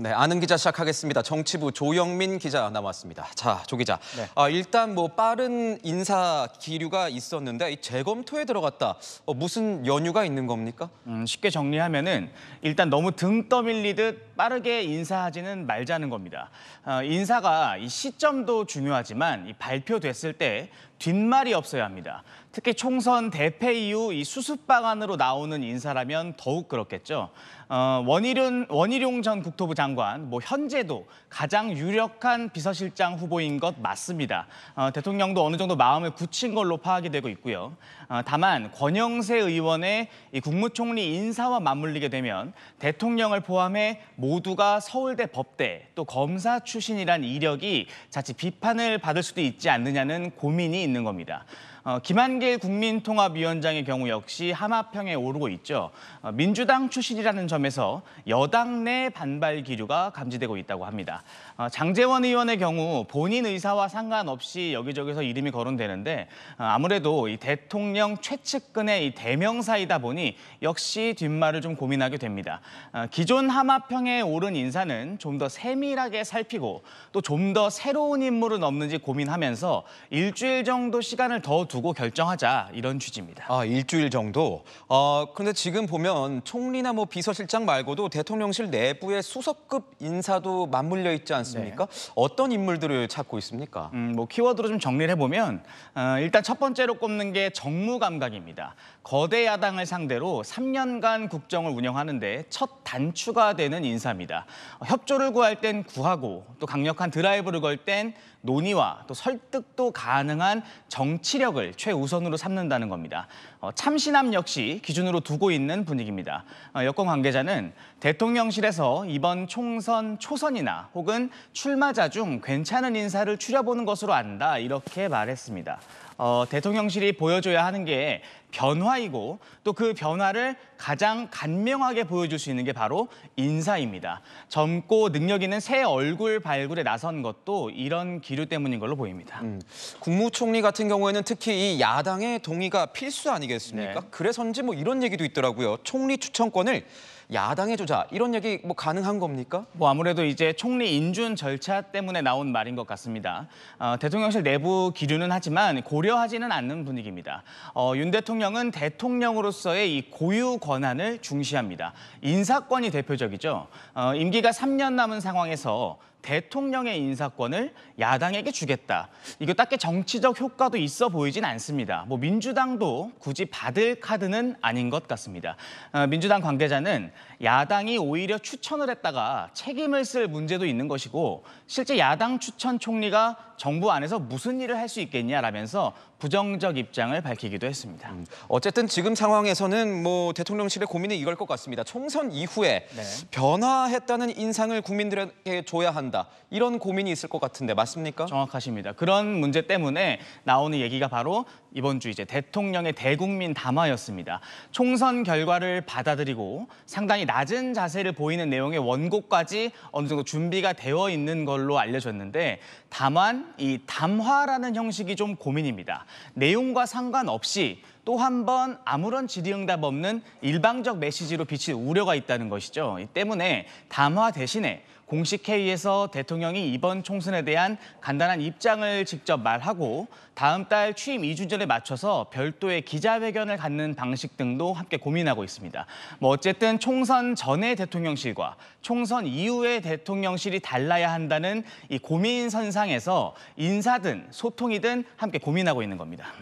네, 아는 기자 시작하겠습니다. 정치부 조영민 기자 나왔습니다. 자, 조 기자. 네. 아, 일단 뭐 빠른 인사 기류가 있었는데 이 재검토에 들어갔다. 어, 무슨 연유가 있는 겁니까? 음, 쉽게 정리하면은 일단 너무 등 떠밀리듯 빠르게 인사하지는 말자는 겁니다. 어, 인사가 이 시점도 중요하지만 이 발표됐을 때 뒷말이 없어야 합니다. 특히 총선 대패 이후 이 수습 방안으로 나오는 인사라면 더욱 그렇겠죠. 어, 원희룡, 원희룡 전 국토부 장관, 뭐 현재도 가장 유력한 비서실장 후보인 것 맞습니다. 어, 대통령도 어느 정도 마음을 굳힌 걸로 파악이 되고 있고요. 어, 다만 권영세 의원의 이 국무총리 인사와 맞물리게 되면 대통령을 포함해 모 모두가 서울대 법대 또 검사 출신이란 이력이 자칫 비판을 받을 수도 있지 않느냐는 고민이 있는 겁니다. 어, 김한길 국민통합위원장의 경우 역시 하마평에 오르고 있죠. 어, 민주당 출신이라는 점에서 여당 내 반발 기류가 감지되고 있다고 합니다. 어, 장재원 의원의 경우 본인 의사와 상관없이 여기저기서 이름이 거론되는데 어, 아무래도 이 대통령 최측근의 이 대명사이다 보니 역시 뒷말을 좀 고민하게 됩니다. 어, 기존 하마평에 오른 인사는 좀 더 세밀하게 살피고 또 좀 더 새로운 인물은 없는지 고민하면서 일주일 정도 시간을 더 두고 두고 결정하자 이런 취지입니다. 아, 일주일 정도? 어, 그런데 지금 보면 총리나 뭐 비서실장 말고도 대통령실 내부의 수석급 인사도 맞물려 있지 않습니까? 네. 어떤 인물들을 찾고 있습니까? 음, 뭐 키워드로 좀 정리를 해보면 어, 일단 첫 번째로 꼽는 게 정무감각입니다. 거대 야당을 상대로 3년간 국정을 운영하는데 첫 단추가 되는 인사입니다. 협조를 구할 땐 구하고 또 강력한 드라이브를 걸땐 논의와 또 설득도 가능한 정치력을 최우선으로 삼는다는 겁니다. 어, 참신함 역시 기준으로 두고 있는 분위기입니다. 어, 여권 관계자는 대통령실에서 이번 총선 초선이나 혹은 출마자 중 괜찮은 인사를 추려보는 것으로 안다 이렇게 말했습니다. 어, 대통령실이 보여줘야 하는 게 변화이고 또 그 변화를 가장 간명하게 보여줄 수 있는 게 바로 인사입니다. 젊고 능력 있는 새 얼굴 발굴에 나선 것도 이런 기류 때문인 걸로 보입니다. 음, 국무총리 같은 경우에는 특히 이 야당의 동의가 필수 아니겠습니까? 네. 그래서인지 뭐 이런 얘기도 있더라고요. 총리 추천권을 야당의 조자 이런 얘기 뭐 가능한 겁니까? 뭐 아무래도 이제 총리 인준 절차 때문에 나온 말인 것 같습니다. 어, 대통령실 내부 기류는 하지만 고려 고려하지는 않는 분위기입니다. 어, 윤 대통령은 대통령으로서의 이 고유 권한을 중시합니다. 인사권이 대표적이죠. 어, 임기가 3년 남은 상황에서 대통령의 인사권을 야당에게 주겠다. 이거 딱히 정치적 효과도 있어 보이진 않습니다. 뭐 민주당도 굳이 받을 카드는 아닌 것 같습니다. 어, 민주당 관계자는 야당이 오히려 추천을 했다가 책임을 쓸 문제도 있는 것이고 실제 야당 추천 총리가 정부 안에서 무슨 일을 할 수 있겠냐라면서 부정적 입장을 밝히기도 했습니다. 음, 어쨌든 지금 상황에서는 뭐 대통령실의 고민이 이걸 것 같습니다. 총선 이후에 네. 변화했다는 인상을 국민들에게 줘야 한다. 한다. 이런 고민이 있을 것 같은데 맞습니까? 정확하십니다. 그런 문제 때문에 나오는 얘기가 바로 이번 주 이제 대통령의 대국민 담화였습니다. 총선 결과를 받아들이고 상당히 낮은 자세를 보이는 내용의 원고까지 어느 정도 준비가 되어 있는 걸로 알려졌는데 다만 이 담화라는 형식이 좀 고민입니다. 내용과 상관없이 또 한 번 아무런 질의응답 없는 일방적 메시지로 비칠 우려가 있다는 것이죠. 때문에 담화 대신에 공식 회의에서 대통령이 이번 총선에 대한 간단한 입장을 직접 말하고 다음 달 취임 2주전에 맞춰서 별도의 기자회견을 갖는 방식 등도 함께 고민하고 있습니다. 뭐 어쨌든 총선 전의 대통령실과 총선 이후의 대통령실이 달라야 한다는 이 고민 선상에서 인사든 소통이든 함께 고민하고 있는 겁니다.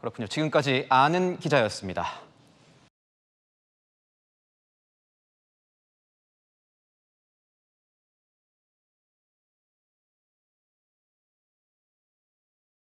그렇군요. 지금까지 아는 기자였습니다.